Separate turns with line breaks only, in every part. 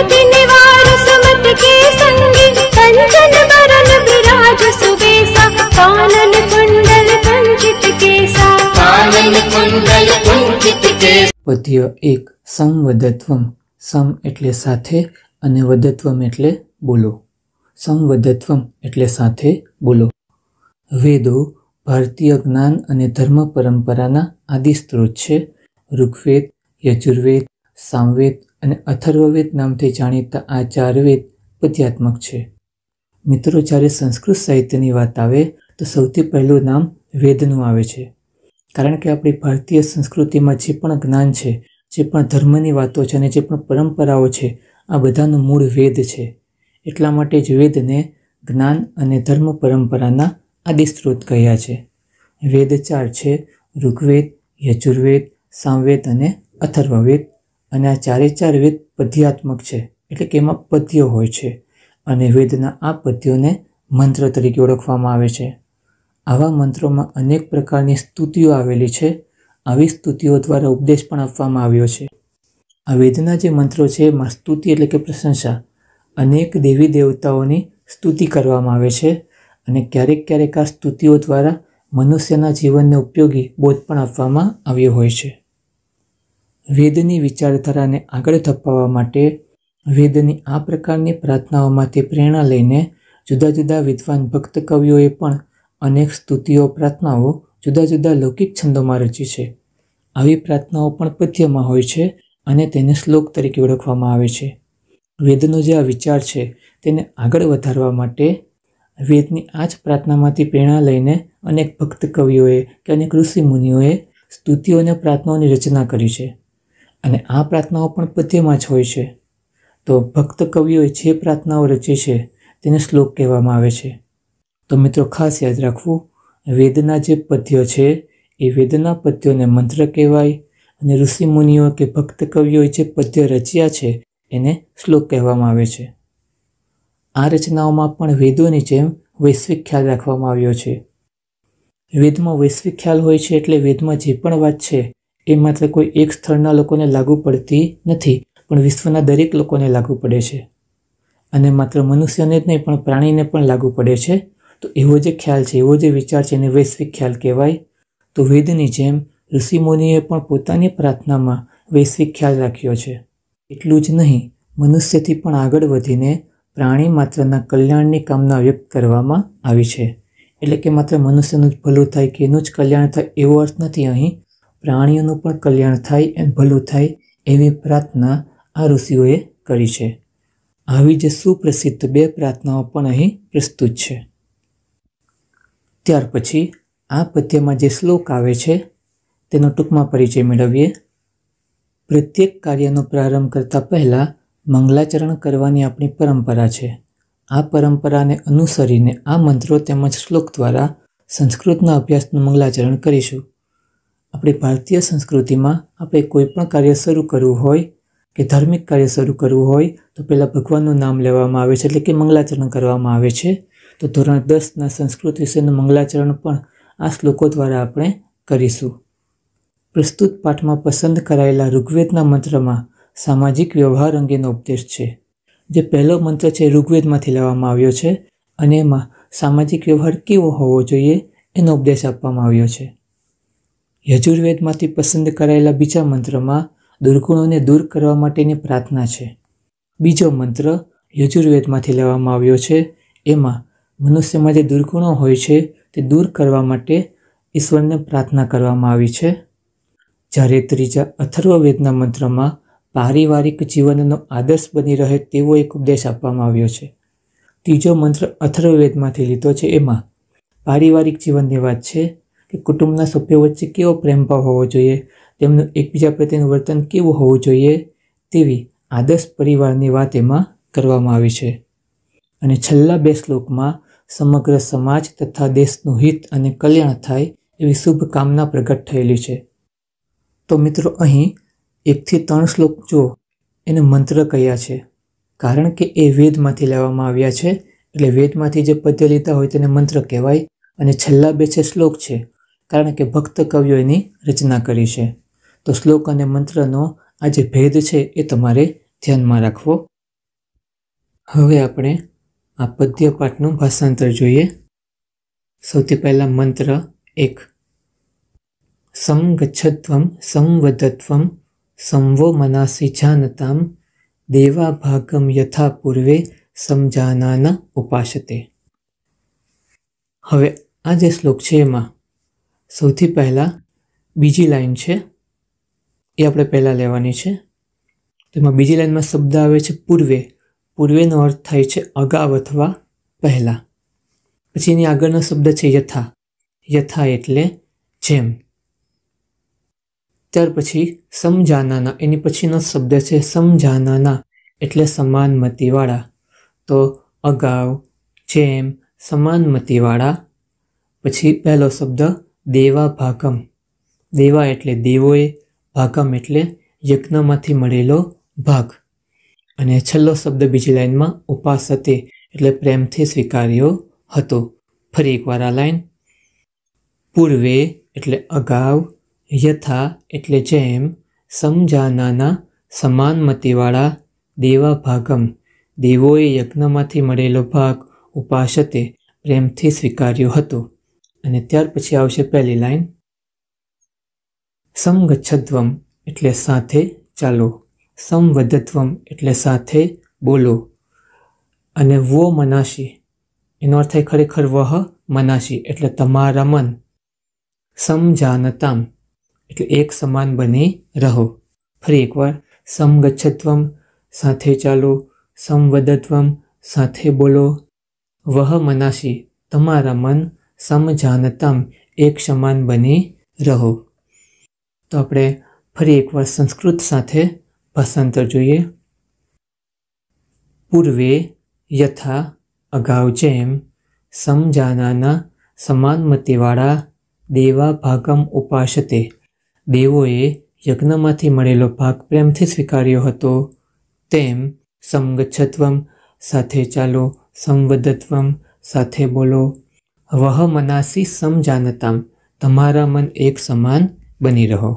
सुमति निवार सुमत के संगी कंचन बरन विराज सुबेसा कानन कुंडल कुंचित केसा कानन कुंडल कुंचित केसा પદ્ય એક સંવદત્વમ સમ એટલે સાથે અને વદત્વમ એટલે બોલો સંવદત્વમ એટલે સાથે બોલો વેદો ભારતીય જ્ઞાન અને ધર્મ પરંપરાના આદિ સ્ત્રોત છે ઋગ્વેદ યજુર્વેદ સામવેદ અને અથર્વવેદ નામથી જાણીતા આ ચાર વેદ પદ્યાત્મક છે મિત્રો જ્યારે સંસ્કૃત સાહિત્યની વાત આવે તો સૌથી પહેલું નામ વેદનું આવે છે કારણ કે આપણી ભારતીય સંસ્કૃતિમાં જે પણ જ્ઞાન છે જે પણ ધર્મની વાતો છે અને જે પણ પરંપરાઓ છે આ બધાનું મૂળ વેદ છે એટલા માટે જ વેદને જ્ઞાન અને ધર્મ પરંપરાના આદિસ્ત્રોત કહ્યા છે વેદ ચાર છે ઋગ્વેદ યજુર્વેદ સામવેદ અને અથર્વવેદ અને આ ચારે ચાર વેદ પદ્યાત્મક છે એટલે કે એમાં પદ્યો હોય છે અને વેદના આ પદ્યોને મંત્ર તરીકે ઓળખવામાં આવે છે આવા મંત્રોમાં અનેક પ્રકારની સ્તુતિઓ આવેલી છે આવી સ્તુતિઓ દ્વારા ઉપદેશ પણ આપવામાં આવ્યો છે આ વેદના જે મંત્રો છે એમાં સ્તુતિ એટલે કે પ્રશંસા અનેક દેવી દેવતાઓની સ્તુતિ કરવામાં આવે છે અને ક્યારેક ક્યારેક આ સ્તુતિઓ દ્વારા મનુષ્યના જીવનને ઉપયોગી બોધ પણ આપવામાં આવ્યો હોય છે વેદની વિચારધારાને આગળ ધપાવવા માટે વેદની આ પ્રકારની પ્રાર્થનાઓમાંથી પ્રેરણા લઈને જુદા જુદા વિદ્વાન ભક્ત કવિઓએ પણ અનેક સ્તુતિઓ પ્રાર્થનાઓ જુદા જુદા લૌકિક છંદોમાં રચી છે આવી પ્રાર્થનાઓ પણ પદ્યમાં હોય છે અને તેને શ્લોક તરીકે ઓળખવામાં આવે છે વેદનો જે આ વિચાર છે તેને આગળ વધારવા માટે વેદની આ જ પ્રાર્થનામાંથી પ્રેરણા લઈને અનેક ભક્ત કવિઓએ કે અનેક ઋષિ મુનિઓએ સ્તુતિઓ અને પ્રાર્થનાઓની રચના કરી છે અને આ પ્રાર્થનાઓ પણ પદ્યમાં જ હોય છે તો ભક્ત કવિઓએ જે પ્રાર્થનાઓ રચી છે તેને શ્લોક કહેવામાં આવે છે તો મિત્રો ખાસ યાદ રાખવું વેદના જે પદ્યો છે એ વેદના પદ્યોને મંત્ર કહેવાય અને ઋષિ મુનિઓ કે ભક્ત કવિઓએ જે પદ્ય રચ્યા છે એને શ્લોક કહેવામાં આવે છે આ રચનાઓમાં પણ વેદોની જેમ વૈશ્વિક ખ્યાલ રાખવામાં આવ્યો છે વેદમાં વૈશ્વિક ખ્યાલ હોય છે એટલે વેદમાં જે પણ વાત છે એ માત્ર કોઈ એક સ્થળના લોકોને લાગુ પડતી નથી પણ વિશ્વના દરેક લોકોને લાગુ પડે છે અને માત્ર મનુષ્યને જ નહીં પણ પ્રાણીને પણ લાગુ પડે છે તો એવો જે ખ્યાલ છે એવો જે વિચાર છે એને વૈશ્વિક ખ્યાલ કહેવાય તો વેદની જેમ ઋષિમુનિએ પણ પોતાની પ્રાર્થનામાં વૈશ્વિક ખ્યાલ રાખ્યો છે એટલું જ નહીં મનુષ્યથી પણ આગળ વધીને પ્રાણી માત્રના કલ્યાણની કામના વ્યક્ત કરવામાં આવી છે એટલે કે માત્ર મનુષ્યનું જ ભલું થાય કે એનું જ કલ્યાણ થાય એવો અર્થ નથી અહીં પ્રાણીઓનું પણ કલ્યાણ થાય એ ભલું થાય એવી પ્રાર્થના આ ઋષિઓએ કરી છે આવી જે સુપ્રસિદ્ધ બે પ્રાર્થનાઓ પણ અહીં પ્રસ્તુત છે ત્યાર પછી આ પદ્યમાં જે શ્લોક આવે છે તેનો ટૂંકમાં પરિચય મેળવીએ પ્રત્યેક કાર્યનો પ્રારંભ કરતાં પહેલાં મંગલાચરણ કરવાની આપણી પરંપરા છે આ પરંપરાને અનુસરીને આ મંત્રો તેમજ શ્લોક દ્વારા સંસ્કૃતના અભ્યાસનું મંગલાચરણ કરીશું આપણી ભારતીય સંસ્કૃતિમાં આપણે કોઈ પણ કાર્ય શરૂ કરવું હોય કે ધાર્મિક કાર્ય શરૂ કરવું હોય તો પહેલાં ભગવાનનું નામ લેવામાં આવે છે એટલે કે મંગલાચરણ કરવામાં આવે છે તો ધોરણ દસના સંસ્કૃત વિશેનું મંગલાચરણ પણ આ શ્લોકો દ્વારા આપણે કરીશું પ્રસ્તુત પાઠમાં પસંદ કરાયેલા ઋગ્વેદના મંત્રમાં સામાજિક વ્યવહાર અંગેનો ઉપદેશ છે જે પહેલો મંત્ર છે ઋગ્વેદમાંથી લેવામાં આવ્યો છે અને એમાં સામાજિક વ્યવહાર કેવો હોવો જોઈએ એનો ઉપદેશ આપવામાં આવ્યો છે યજુર્વેદમાંથી પસંદ કરાયેલા બીજા મંત્રમાં દુર્ગુણોને દૂર કરવા માટેની પ્રાર્થના છે બીજો મંત્ર યજુર્વેદમાંથી લેવામાં આવ્યો છે એમાં મનુષ્યમાં જે દુર્ગુણો હોય છે તે દૂર કરવા માટે ઈશ્વરને પ્રાર્થના કરવામાં આવી છે જ્યારે ત્રીજા અથર્વવેદના મંત્રમાં પારિવારિક જીવનનો આદર્શ બની રહે તેવો એક ઉપદેશ આપવામાં આવ્યો છે ત્રીજો મંત્ર અથર્વવેદમાંથી લીધો છે એમાં પારિવારિક જીવનની વાત છે કે કુટુંબના સભ્યો વચ્ચે કેવો પ્રેમભાવ હોવો જોઈએ તેમનું એકબીજા પ્રત્યેનું વર્તન કેવું હોવું જોઈએ તેવી આદર્શ પરિવારની વાત એમાં કરવામાં આવી છે અને છેલ્લા બે શ્લોકમાં સમગ્ર સમાજ તથા દેશનું હિત અને કલ્યાણ થાય એવી શુભકામના પ્રગટ થયેલી છે તો મિત્રો અહીં એકથી ત્રણ શ્લોક જો એને મંત્ર કહ્યા છે કારણ કે એ વેદમાંથી લેવામાં આવ્યા છે એટલે વેદમાંથી જે પદ્ય લીધા હોય તેને મંત્ર કહેવાય અને છેલ્લા બે છે શ્લોક છે કારણ કે ભક્ત કવિઓ એની રચના કરી છે તો શ્લોક અને મંત્રનો આ જે ભેદ છે એ તમારે ધ્યાનમાં રાખવો હવે આપણે આ પદ્ય પાઠનું ભાષાંતર જોઈએ સૌથી પહેલાં મંત્ર એક સંગચ્છત્વમ સંવદત્વમ સંવો મનાસી જાનતામ દેવા ભાગમ યથા પૂર્વે સમજાનાના ઉપાસતે હવે આ જે શ્લોક છે એમાં સૌથી પહેલાં બીજી લાઈન છે એ આપણે પહેલાં લેવાની છે તેમાં બીજી લાઈનમાં શબ્દ આવે છે પૂર્વે પૂર્વેનો અર્થ થાય છે અગાઉ અથવા પહેલાં પછી એની આગળનો શબ્દ છે યથા યથા એટલે જેમ ત્યાર પછી સમજાનાના એની પછીનો શબ્દ છે સમજાનાના એટલે સમાન મતીવાળા તો અગાઉ જેમ સમાન મતીવાળા પછી પહેલો શબ્દ દેવા ભાગમ દેવા એટલે દેવોએ ભાગમ એટલે યજ્ઞમાંથી મળેલો ભાગ અને છેલ્લો શબ્દ બીજી લાઇનમાં ઉપાસતે એટલે પ્રેમથી સ્વીકાર્યો હતો ફરી એકવાર આ લાઇન પૂર્વે એટલે અગાઉ યથા એટલે જેમ સમજાનાના સમાન મતીવાળા દેવા ભાગમ દેવોએ યજ્ઞમાંથી મળેલો ભાગ ઉપાસતે પ્રેમથી સ્વીકાર્યો હતો અને ત્યાર પછી આવશે પહેલી લાઈન સમગચ્છદ્વમ એટલે સાથે ચાલો સમવદત્વમ એટલે સાથે બોલો અને વો મનાશી એનો અર્થ થાય ખરેખર વહ મનાશી એટલે તમારા મન સમજાનતામ એટલે એક સમાન બની રહો ફરી એકવાર સમગચ્છત્વમ સાથે ચાલો સમવદત્વમ સાથે બોલો વહ મનાશી તમારા મન સમજાનતમ એક સમાન બની રહો તો આપણે ફરી એકવાર સંસ્કૃત સાથે ભાષાંતર જોઈએ પૂર્વે યથા અગાઉ જેમ સમજાનાના સમાન મતિવાળા દેવા ભાગમ ઉપાસતે દેવોએ યજ્ઞમાંથી મળેલો ભાગ પ્રેમથી સ્વીકાર્યો હતો તેમ સમગચ્છત્વમ સાથે ચાલો સંવદત્વમ સાથે બોલો વહ મનાસી સમજાનતામ તમારા મન એક સમાન બની રહો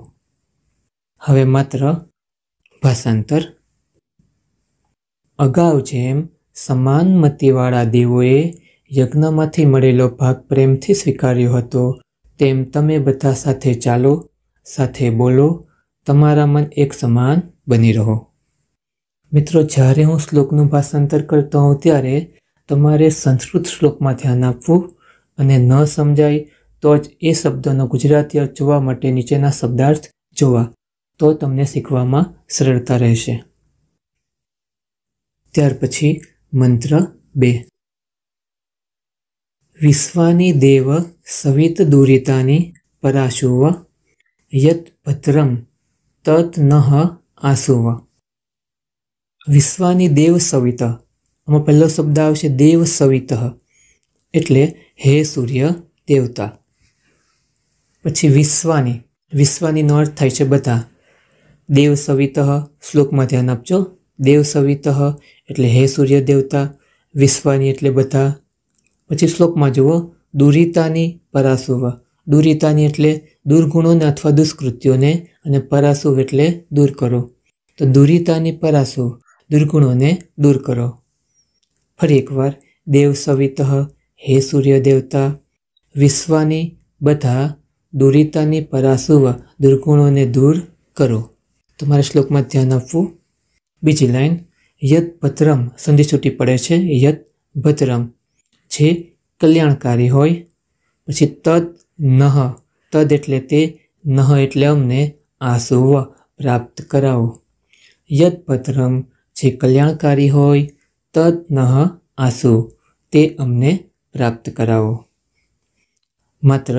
હવે માત્ર ભાષાંતર અગાઉ જેમ સમાન મતિવાળા દેવોએ યજ્ઞમાંથી મળેલો ભાગ પ્રેમથી સ્વીકાર્યો હતો તેમ તમે બધા સાથે ચાલો સાથે બોલો તમારા મન એક સમાન બની રહો મિત્રો જ્યારે હું શ્લોકનું ભાષાંતર કરતો હોઉં ત્યારે તમારે સંસ્કૃત શ્લોકમાં ધ્યાન આપવું અને ન સમજાય તો જ એ શબ્દનો ગુજરાતી અર્થ જોવા માટે નીચેના શબ્દાર્થ જોવા તો તમને શીખવામાં સરળતા રહેશે ત્યાર પછી મંત્ર બે વિશ્વાની દેવ સવિત દુરિતાની પરાશુવ યત ભદ્રમ તત નહ આસુવ વિશ્વાની દેવ સવિત આમાં પહેલો શબ્દ આવશે દેવ સવિત એટલે હે સૂર્ય દેવતા પછી વિશ્વાની વિશ્વાનીનો અર્થ થાય છે બધા દેવ સવિતઃ શ્લોકમાં ધ્યાન આપજો દેવ સવિતઃ એટલે હે સૂર્ય દેવતા વિશ્વાની એટલે બધા પછી શ્લોકમાં જુઓ દુરિતાની પરાસુવ દુરિતાની એટલે દુર્ગુણોને અથવા દુષ્કૃત્યોને અને પરાસુવ એટલે દૂર કરો તો દુરિતાની પરાસુવ દુર્ગુણોને દૂર કરો ફરી એકવાર દેવ સવિતઃ હે સૂર્યદેવતા વિશ્વની બધા દુરિતાની પરાસુવ દુર્ગુણોને દૂર કરો તમારા શ્લોકમાં ધ્યાન આપવું બીજી લાઈન યત ભદ્રમ સંધિ છૂટી પડે છે યત ભદ્રમ જે કલ્યાણકારી હોય પછી તદ નહ તદ એટલે તે નહ એટલે અમને આસુવ પ્રાપ્ત કરાવો યદ ભદ્રમ જે કલ્યાણકારી હોય તદ નહ આસુ તે અમને પ્રાપ્ત કરાવો માત્ર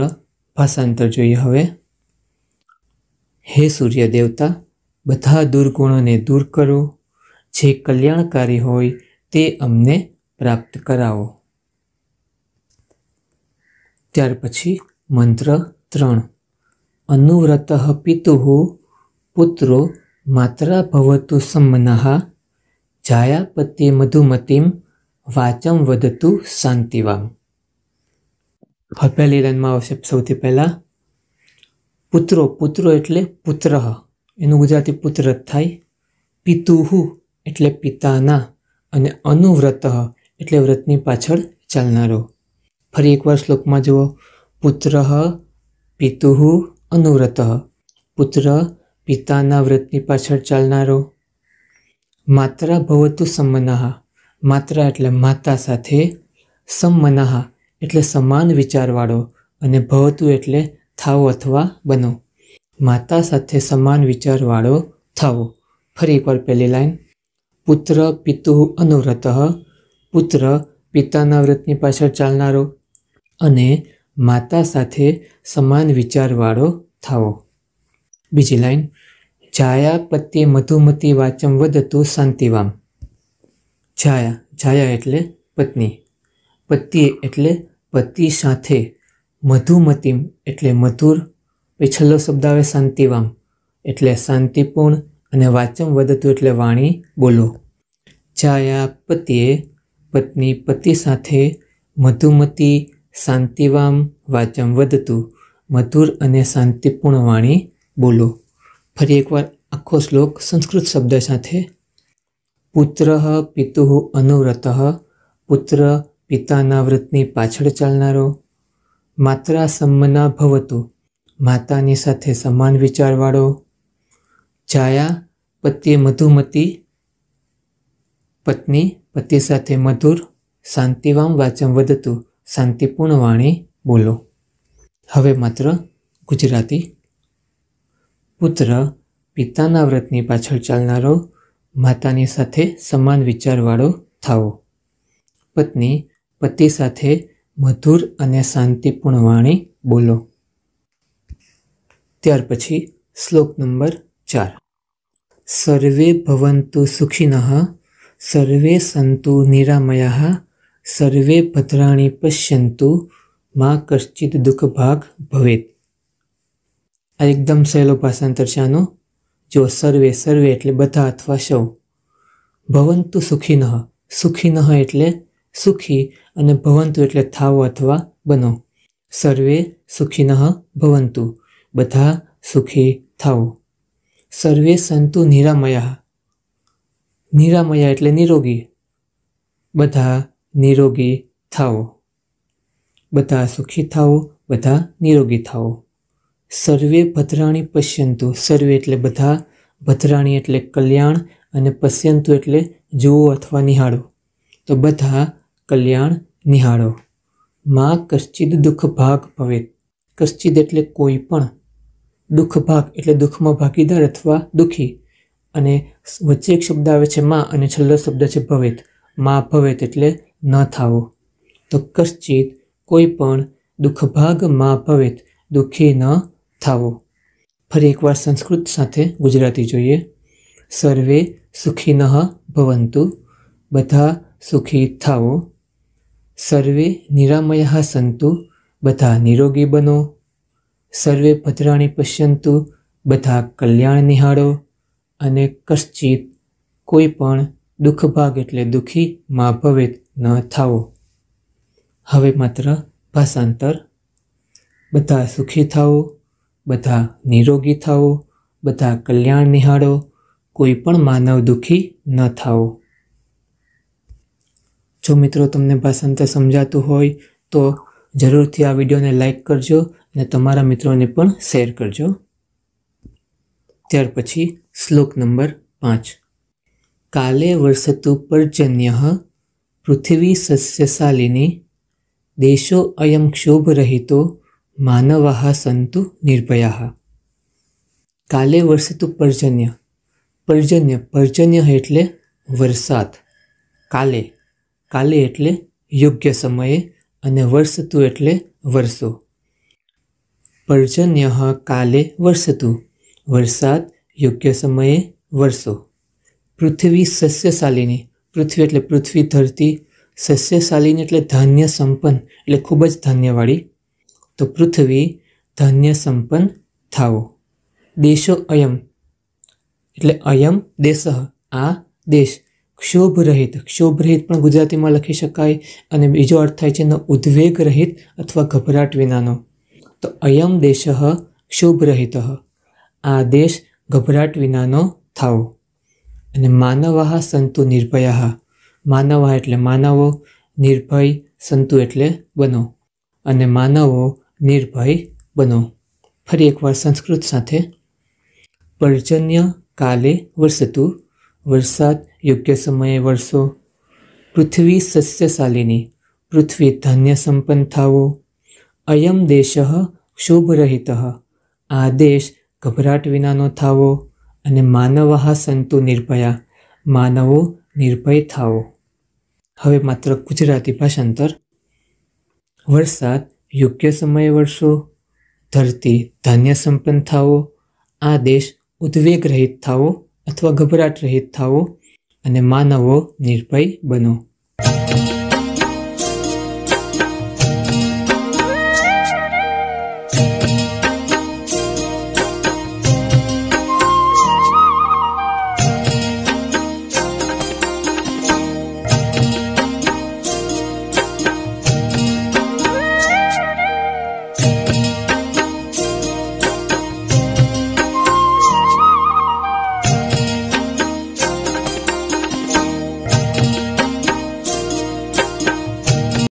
ભાષાંતર જોઈએ હવે હે સૂર્ય દેવતા બધા દુર્ગુણોને દૂર કરો જે કલ્યાણકારી હોય તે અમને પ્રાપ્ત કરાવો ત્યાર પછી મંત્ર ત્રણ અનુવ્રત પિતુ પુત્રો માત્રા ભવતુ સંમનહા જાયાપતિ મધુમતીમ વાચમ વધતું શાંતિવામ હથેલી રનમાં આવશે સૌથી પહેલાં પુત્રો પુત્રો એટલે પુત્ર એનું ગુજરાતી પુત્ર થાય પિતુહુ એટલે પિતાના અને અનુવ્રત એટલે વ્રતની પાછળ ચાલનારો ફરી એકવાર શ્લોકમાં જુઓ પુત્ર પિતુહુ અનુવ્રત પુત્ર પિતાના વ્રતની પાછળ ચાલનારો માત્રા ભવતુ સમનાહા માત્ર એટલે માતા સાથે સમમનાહા એટલે સમાન વિચારવાળો અને ભવતું એટલે થાવો અથવા બનો માતા સાથે સમાન વિચારવાળો થાવો ફરી એકવાર પહેલી લાઈન પુત્ર પિતુ અનુવ્રત પુત્ર પિતાના વ્રતની પાછળ ચાલનારો અને માતા સાથે સમાન વિચારવાળો થાવો બીજી લાઈન જાયા પત્યે મધુમતી વાચમ વધતું શાંતિવામ જાયા છાયા એટલે પત્ની પતિ એટલે પતિ સાથે મધુમતિમ એટલે મધુર પછી છેલ્લો શબ્દ આવે શાંતિવામ એટલે શાંતિપૂર્ણ અને વાચમ વધતું એટલે વાણી બોલો જાયા પતિએ પત્ની પતિ સાથે મધુમતી શાંતિવામ વાચમ વધતું મધુર અને શાંતિપૂર્ણ વાણી બોલો ફરી એકવાર આખો શ્લોક સંસ્કૃત શબ્દ સાથે પુત્ર પિતુ અનુવ્રત પુત્ર પિતાના વ્રતની પાછળ ચાલનારો માત્રા સંમના ભવતુ માતાની સાથે સમાન વિચારવાળો જાયા પતિએ મધુમતી પત્ની પતિ સાથે મધુર શાંતિવામ વાચન વધતું શાંતિપૂર્ણ વાણી બોલો હવે માત્ર ગુજરાતી પુત્ર પિતાના વ્રતની પાછળ ચાલનારો માતાની સાથે સમાન વિચારવાળો થાવો પત્ની પતિ સાથે મધુર અને શાંતિપૂર્ણ વાણી બોલો ત્યાર પછી શ્લોક નંબર ચાર સર્વે ભવંતુ સુખિનઃ સર્વે સંતુ નિરામયા સર્વે ભદ્રાણી પશ્યંતુ માં કશ્ચિત દુઃખભાગ ભવેત આ એકદમ સહેલો ભાષાંતર છે આનું જો સર્વે સર્વે એટલે બધા અથવા સૌ ભવંતુ સુખી સુખીનઃ સુખીનઃ એટલે સુખી અને ભવંતુ એટલે થાઓ અથવા બનો સર્વે સુખીનઃ ભવંતુ બધા સુખી થાવો સર્વે સંતુ નિરામયા નિરામયા એટલે નિરોગી બધા નિરોગી થાવો બધા સુખી થાવો બધા નિરોગી થાવો સર્વે ભદ્રાણી પશ્યંતુ સર્વે એટલે બધા ભદ્રાણી એટલે કલ્યાણ અને પશ્યંતુ એટલે જુઓ અથવા નિહાળો તો બધા કલ્યાણ નિહાળો માં કશ્ચિત દુઃખ ભાગ ભવેત કશ્ચિત એટલે કોઈ પણ દુઃખ ભાગ એટલે દુઃખમાં ભાગીદાર અથવા દુઃખી અને વચ્ચે એક શબ્દ આવે છે માં અને છેલ્લો શબ્દ છે ભવેત માં ભવેત એટલે ન થાવો તો કશ્ચિત કોઈ પણ દુઃખભાગ માં ભવેત દુઃખી ન થાવો ફરી એકવાર સંસ્કૃત સાથે ગુજરાતી જોઈએ સર્વે સુખીનઃ ભવંતુ બધા સુખી થાવો સર્વે નિરામય સંતુ બધા નિરોગી બનો સર્વે ભદ્રાણી પશ્યંતુ બધા કલ્યાણ નિહાળો અને કશ્ચિત કોઈ પણ દુઃખભાગ એટલે દુઃખી માં ભવેત ન થાવો હવે માત્ર ભાષાંતર બધા સુખી થાઓ બધા નિરોગી થાઓ બધા કલ્યાણ નિહાળો કોઈ પણ માનવ દુઃખી ન થાઓ જો મિત્રો તમને ભાષાંતર સમજાતું હોય તો જરૂરથી આ વિડીયોને લાઈક કરજો અને તમારા મિત્રોને પણ શેર કરજો ત્યાર પછી શ્લોક નંબર પાંચ કાલે વર્ષતુ પર્જન્ય પૃથ્વી સસ્યશાલિની દેશો અયમ ક્ષોભરહિતો માનવાહ સંતુ નિર્ભયા કાલે વરસતું પર્જન્ય પર્જન્ય પર્જન્ય એટલે વરસાદ કાલે કાલે એટલે યોગ્ય સમયે અને વરસતું એટલે વરસો પર્જન્ય કાલે વરસતું વરસાદ યોગ્ય સમયે વરસો પૃથ્વી સસ્યશાલિની પૃથ્વી એટલે પૃથ્વી ધરતી સસ્યશાલિની એટલે ધાન્ય સંપન્ન એટલે ખૂબ જ ધાન્યવાળી તો પૃથ્વી ધન્ય સંપન્ન થાવો દેશો અયમ એટલે અયમ દેશ આ દેશ ક્ષોભ રહિત ક્ષોભ રહિત પણ ગુજરાતીમાં લખી શકાય અને બીજો અર્થ થાય છે એનો ઉદ્વેગ રહિત અથવા ગભરાટ વિનાનો તો અયમ દેશ ક્ષોભ રહિત આ દેશ ગભરાટ વિનાનો થાવો અને માનવાહ સંતુ નિર્ભયા માનવાહ એટલે માનવો નિર્ભય સંતુ એટલે બનો અને માનવો નિર્ભય બનો ફરી એકવાર સંસ્કૃત સાથે પર્જન્ય કાલે વરસતું વરસાદ યોગ્ય સમયે વરસો પૃથ્વી સસ્યશાલિની પૃથ્વી ધન્ય સંપન્ન થાવો અયમ દેશ શુભરહિત આ દેશ ગભરાટ વિનાનો થાવો અને માનવહા સંતુ નિર્ભયા માનવો નિર્ભય થાવો હવે માત્ર ગુજરાતી ભાષાંતર વરસાદ યોગ્ય સમયે વર્ષો ધરતી ધાન્ય સંપન્ન થાવો આ દેશ ઉદ્વેગ રહિત થાવો અથવા ગભરાટ રહિત થાવો અને માનવો નિર્ભય બનો